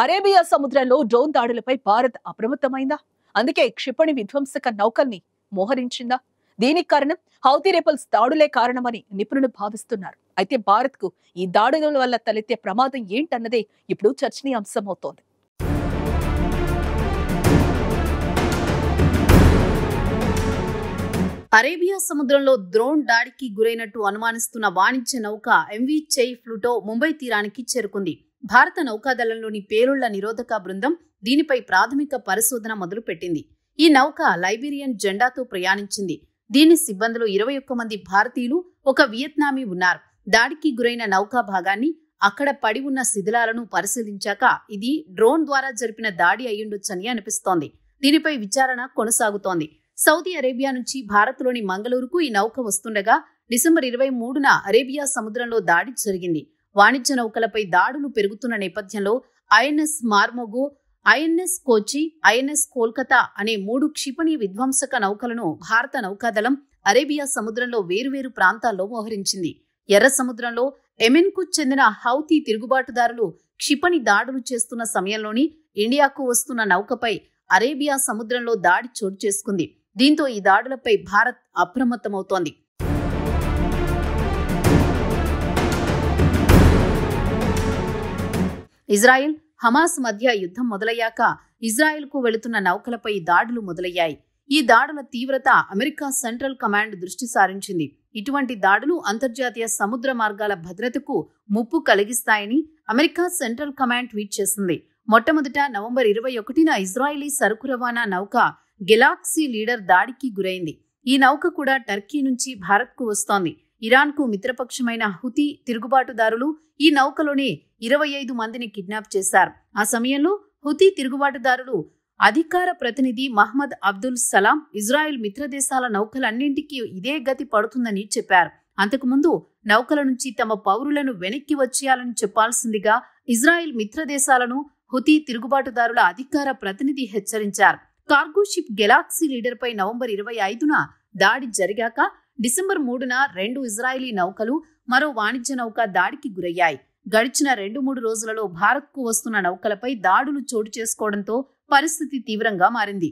Arabia సముద్రంలో drone దాడులపై Bharat అప్రమత్తమైందా అందుకే క్షిపణి విధ్వంసక నౌకల్ని మోహరించిందా దీనికి కారణం హౌతీ రేపల్స్ దాడులే కారణమని నిపుణులు భావిస్తున్నారు అయితే భారత్కు ఈ దాడుల వల్ల తలెత్తే ప్రమాదం ఏంటన్నదే ఇప్పుడు చర్చనీయాంశం అవుతోంది అరేబియా సముద్రంలో డ్రోన్ దాడికి గురైనట్టు అనుమానిస్తున్న వాణిజ్య నౌక ఎంవి చెయ్ ఫ్లూటో ముంబై తీరానికి చేరుకుంది భారత నౌకాదళంలోని పేలుళ్ల నిరోధక బృందం దీనిపై ప్రాథమిక పరిశోధన మొదలుపెట్టింది ఈ నౌక లైబీరియన్ జెండాతో ప్రయాణించింది దీని సిబ్బందిలో ఇరవై ఒక్క మంది భారతీయులు ఒక వియత్నామీ ఉన్నారు దాడికి గురైన నౌకా భాగాన్ని అక్కడ పడి ఉన్న శిథిలాలను పరిశీలించాక ఇది డ్రోన్ ద్వారా జరిపిన దాడి అయ్యుండొచ్చని అనిపిస్తోంది దీనిపై విచారణ కొనసాగుతోంది సౌదీ అరేబియా నుంచి భారత్లోని మంగళూరుకు ఈ నౌక వస్తుండగా డిసెంబర్ ఇరవై మూడున అరేబియా సముద్రంలో దాడి జరిగింది వాణిజ్య నౌకలపై దాడులు పెరుగుతున్న నేపథ్యంలో INS Mormugao INS Kochi INS Kolkata అనే మూడు క్షిపణి విధ్వంసక నౌకలను భారత నౌకాదళం అరేబియా సముద్రంలో వేరువేరు ప్రాంతాల్లో మోహరించింది ఎర్ర సముద్రంలో ఎమెన్కు చెందిన హౌతీ తిరుగుబాటుదారులు క్షిపణి దాడులు చేస్తున్న సమయంలోని ఇండియాకు వస్తున్న నౌకపై అరేబియా సముద్రంలో దాడి చోటు చేసుకుంది దీంతో ఈ దాడులపై భారత్ అప్రమత్తమవుతోంది ఇజ్రాయిల్ హమాస్ మధ్య యుద్ధం మొదలయ్యాక ఇజ్రాయెల్కు వెళుతున్న నౌకలపై దాడులు మొదలయ్యాయి ఈ దాడుల తీవ్రత అమెరికా సెంట్రల్ కమాండ్ దృష్టి సారించింది ఇటువంటి దాడులు అంతర్జాతీయ సముద్ర మార్గాల భద్రతకు ముప్పు కలిగిస్తాయని అమెరికా సెంట్రల్ కమాండ్ ట్వీట్ చేసింది మొట్టమొదట నవంబర్ ఇరవై ఒకటిన ఇజ్రాయిలీ సరుకు రవాణా నౌక గెలాక్సీ లీడర్ దాడికి గురైంది ఈ నౌక కూడా టర్కీ నుంచి భారత్కు వస్తోంది ఇరాన్కు మిత్రపక్షమైన హుతీ తిరుగుబాటుదారులు ఈ నౌకలోనే ఇరవై ఐదు మందిని కిడ్నాప్ చేశారు ఆ సమయంలో హుతీ తిరుగుబాటుదారులు అధికార ప్రతినిధి మహ్మద్ అబ్దుల్ సలాం ఇజ్రాయెల్ మిత్రదేశాల నౌకలన్నింటికీ ఇదే గతి పడుతుందని చెప్పారు అంతకుముందు నౌకల నుంచి తమ పౌరులను వెనక్కి వచ్చేయాలని చెప్పాల్సిందిగా ఇజ్రాయెల్ మిత్రదేశాలను హుతీ తిరుగుబాటుదారుల అధికార ప్రతినిధి హెచ్చరించారు కార్గోషిప్ గెలాక్సీ లీడర్పై నవంబర్ ఇరవై ఐదున దాడి జరిగాక డిసెంబర్ మూడున రెండు ఇజ్రాయిలీ నౌకలు మరో వాణిజ్య నౌక దాడికి గురయ్యాయి గడిచిన రెండు మూడు రోజులలో భారత్కు వస్తున్న నౌకలపై దాడులు చోటు చేసుకోవడంతో పరిస్థితి తీవ్రంగా మారింది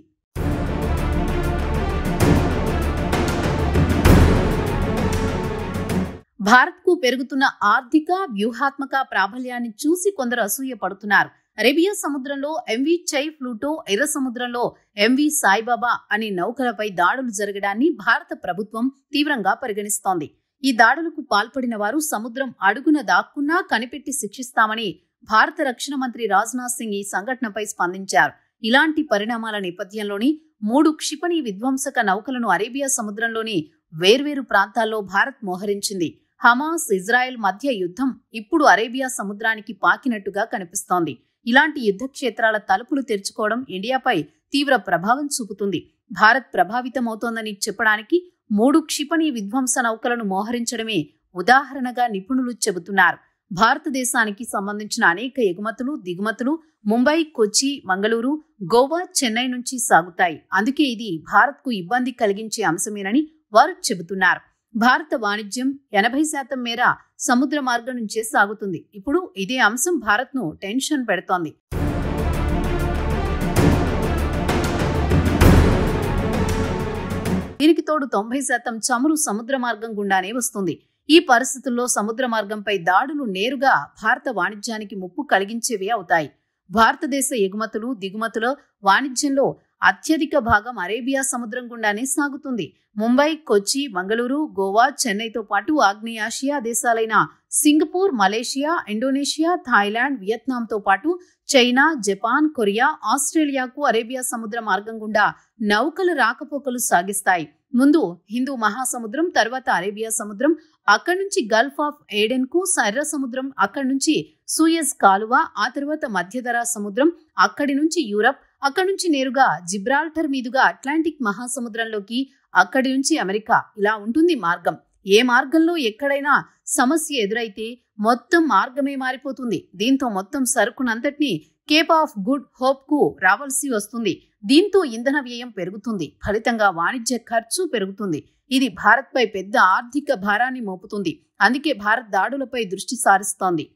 భారత్కు పెరుగుతున్న ఆర్థిక వ్యూహాత్మక ప్రాబల్యాన్ని చూసి కొందరు అసూయ పడుతున్నారు అరేబియా సముద్రంలో ఎంవి చై ఫ్లూటో ఎర్ర సముద్రంలో ఎంవి సాయిబాబా అనే నౌకలపై దాడులు జరగడాన్ని భారత ప్రభుత్వం తీవ్రంగా పరిగణిస్తోంది ఈ దాడులకు పాల్పడిన వారు సముద్రం అడుగున దాక్కున్నా కనిపెట్టి శిక్షిస్తామని భారత రక్షణ మంత్రి రాజ్నాథ్ సింగ్ ఈ సంఘటనపై స్పందించారు ఇలాంటి పరిణామాల నేపథ్యంలోని మూడు క్షిపణి విధ్వంసక నౌకలను అరేబియా సముద్రంలోని వేర్వేరు ప్రాంతాల్లో భారత్ మోహరించింది హమాస్ ఇజ్రాయెల్ మధ్య యుద్ధం ఇప్పుడు అరేబియా సముద్రానికి పాకినట్టుగా కనిపిస్తోంది ఇలాంటి యుద్ధ క్షేత్రాల తలుపులు తెరుచుకోవడం ఇండియాపై తీవ్ర ప్రభావం చూపుతుంది భారత్ ప్రభావితమవుతోందని చెప్పడానికి మూడు క్షిపణి విధ్వంస నౌకలను మోహరించడమే ఉదాహరణగా నిపుణులు చెబుతున్నారు భారతదేశానికి సంబంధించిన అనేక ఎగుమతులు దిగుమతులు ముంబై కొచ్చి మంగళూరు గోవా చెన్నై నుంచి సాగుతాయి అందుకే ఇది భారత్కు ఇబ్బంది కలిగించే అంశమేనని వారు చెబుతున్నారు భారత వాణిజ్యం ఎనభై శాతం మేర సముద్ర మార్గం నుంచే సాగుతుంది ఇప్పుడు ఇదే అంశం భారత్ను టెన్షన్ పెడుతోంది దీనికి తోడు తొంభై శాతం చమురు సముద్ర మార్గం గుండానే వస్తుంది ఈ పరిస్థితుల్లో సముద్ర మార్గంపై దాడులు నేరుగా భారత వాణిజ్యానికి ముప్పు కలిగించేవి అవుతాయి భారతదేశ ఎగుమతులు దిగుమతులు వాణిజ్యంలో అత్యధిక భాగం అరేబియా సముద్రం గుండానే సాగుతుంది ముంబై కొచ్చి మంగళూరు గోవా చెన్నైతో పాటు ఆగ్నేయాసియా దేశాలైన సింగపూర్ మలేషియా ఇండోనేషియా థాయిలాండ్ వియత్నాంతో పాటు చైనా జపాన్ కొరియా ఆస్ట్రేలియాకు అరేబియా సముద్ర మార్గం గుండా నౌకలు రాకపోకలు సాగిస్తాయి ముందు హిందూ మహాసముద్రం తర్వాత అరేబియా సముద్రం అక్కడి నుంచి గల్ఫ్ ఆఫ్ ఏడెన్ కు సర్ర సముద్రం అక్కడి నుంచి సూయజ్ కాలువ ఆ తర్వాత మధ్యధరా సముద్రం అక్కడి నుంచి యూరప్ అక్కడి నుంచి నేరుగా జిబ్రాల్టర్ మీదుగా అట్లాంటిక్ మహాసముద్రంలోకి అక్కడి నుంచి అమెరికా ఇలా ఉంటుంది మార్గం ఏ మార్గంలో ఎక్కడైనా సమస్య ఎదురైతే మొత్తం మార్గమే మారిపోతుంది దీంతో మొత్తం సరుకునంతటినీ కేప్ ఆఫ్ గుడ్ హోప్కు రావాల్సి వస్తుంది దీంతో ఇంధన వ్యయం పెరుగుతుంది ఫలితంగా వాణిజ్య ఖర్చు పెరుగుతుంది ఇది భారత్పై పెద్ద ఆర్థిక భారాన్ని మోపుతుంది అందుకే భారత్ దాడులపై దృష్టి సారిస్తోంది